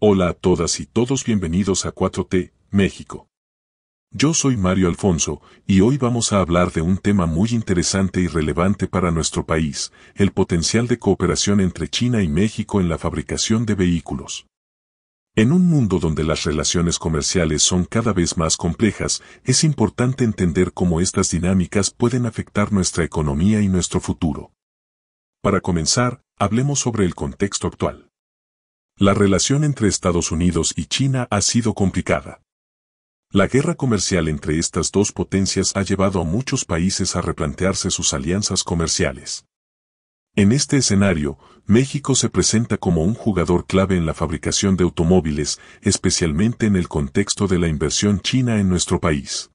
Hola a todas y todos, bienvenidos a 4T, México. Yo soy Mario Alfonso, y hoy vamos a hablar de un tema muy interesante y relevante para nuestro país, el potencial de cooperación entre China y México en la fabricación de vehículos. En un mundo donde las relaciones comerciales son cada vez más complejas, es importante entender cómo estas dinámicas pueden afectar nuestra economía y nuestro futuro. Para comenzar, hablemos sobre el contexto actual. La relación entre Estados Unidos y China ha sido complicada. La guerra comercial entre estas dos potencias ha llevado a muchos países a replantearse sus alianzas comerciales. En este escenario, México se presenta como un jugador clave en la fabricación de automóviles, especialmente en el contexto de la inversión china en nuestro país.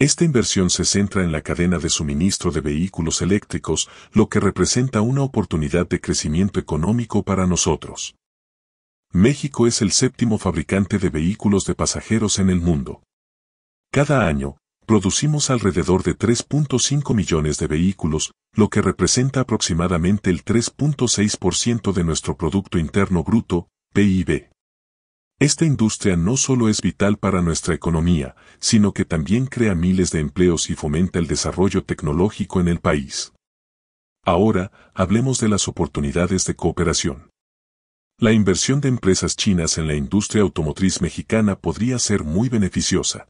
Esta inversión se centra en la cadena de suministro de vehículos eléctricos, lo que representa una oportunidad de crecimiento económico para nosotros. México es el séptimo fabricante de vehículos de pasajeros en el mundo. Cada año, producimos alrededor de 3.5 millones de vehículos, lo que representa aproximadamente el 3.6% de nuestro Producto Interno Bruto, PIB. Esta industria no solo es vital para nuestra economía, sino que también crea miles de empleos y fomenta el desarrollo tecnológico en el país. Ahora, hablemos de las oportunidades de cooperación. La inversión de empresas chinas en la industria automotriz mexicana podría ser muy beneficiosa.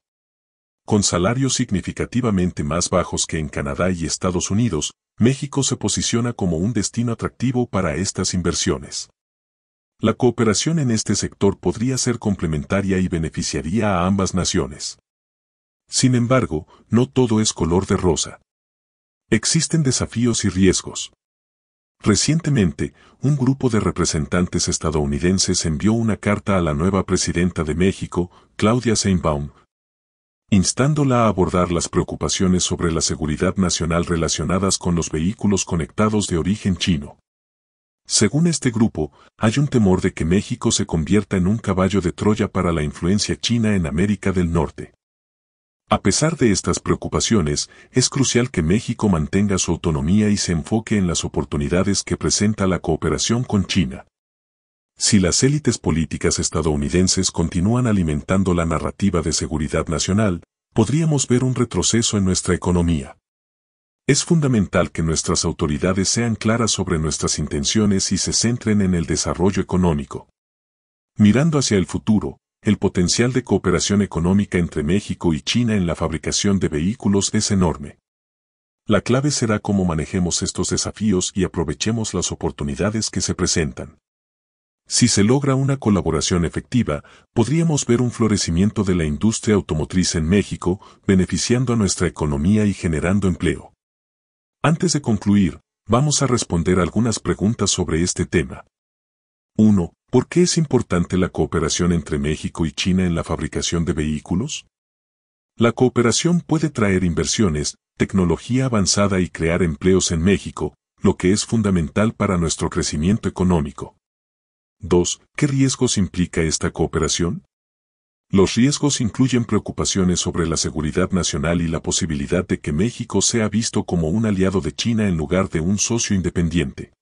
Con salarios significativamente más bajos que en Canadá y Estados Unidos, México se posiciona como un destino atractivo para estas inversiones. La cooperación en este sector podría ser complementaria y beneficiaría a ambas naciones. Sin embargo, no todo es color de rosa. Existen desafíos y riesgos. Recientemente, un grupo de representantes estadounidenses envió una carta a la nueva presidenta de México, Claudia Seinbaum, instándola a abordar las preocupaciones sobre la seguridad nacional relacionadas con los vehículos conectados de origen chino. Según este grupo, hay un temor de que México se convierta en un caballo de Troya para la influencia china en América del Norte. A pesar de estas preocupaciones, es crucial que México mantenga su autonomía y se enfoque en las oportunidades que presenta la cooperación con China. Si las élites políticas estadounidenses continúan alimentando la narrativa de seguridad nacional, podríamos ver un retroceso en nuestra economía. Es fundamental que nuestras autoridades sean claras sobre nuestras intenciones y se centren en el desarrollo económico. Mirando hacia el futuro, el potencial de cooperación económica entre México y China en la fabricación de vehículos es enorme. La clave será cómo manejemos estos desafíos y aprovechemos las oportunidades que se presentan. Si se logra una colaboración efectiva, podríamos ver un florecimiento de la industria automotriz en México, beneficiando a nuestra economía y generando empleo. Antes de concluir, vamos a responder algunas preguntas sobre este tema. 1. ¿Por qué es importante la cooperación entre México y China en la fabricación de vehículos? La cooperación puede traer inversiones, tecnología avanzada y crear empleos en México, lo que es fundamental para nuestro crecimiento económico. 2. ¿Qué riesgos implica esta cooperación? Los riesgos incluyen preocupaciones sobre la seguridad nacional y la posibilidad de que México sea visto como un aliado de China en lugar de un socio independiente.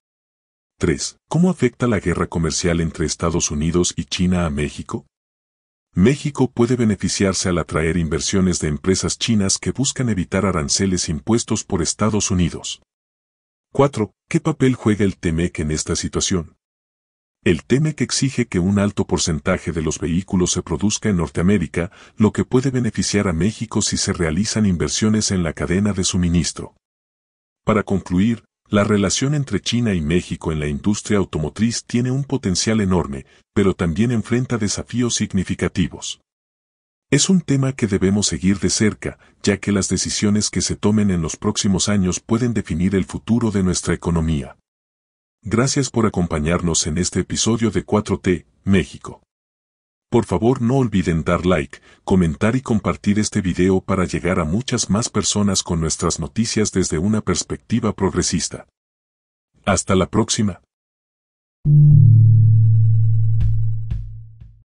3. ¿Cómo afecta la guerra comercial entre Estados Unidos y China a México? México puede beneficiarse al atraer inversiones de empresas chinas que buscan evitar aranceles impuestos por Estados Unidos. 4. ¿Qué papel juega el TEMEC en esta situación? El que exige que un alto porcentaje de los vehículos se produzca en Norteamérica, lo que puede beneficiar a México si se realizan inversiones en la cadena de suministro. Para concluir, la relación entre China y México en la industria automotriz tiene un potencial enorme, pero también enfrenta desafíos significativos. Es un tema que debemos seguir de cerca, ya que las decisiones que se tomen en los próximos años pueden definir el futuro de nuestra economía. Gracias por acompañarnos en este episodio de 4T, México. Por favor no olviden dar like, comentar y compartir este video para llegar a muchas más personas con nuestras noticias desde una perspectiva progresista. Hasta la próxima.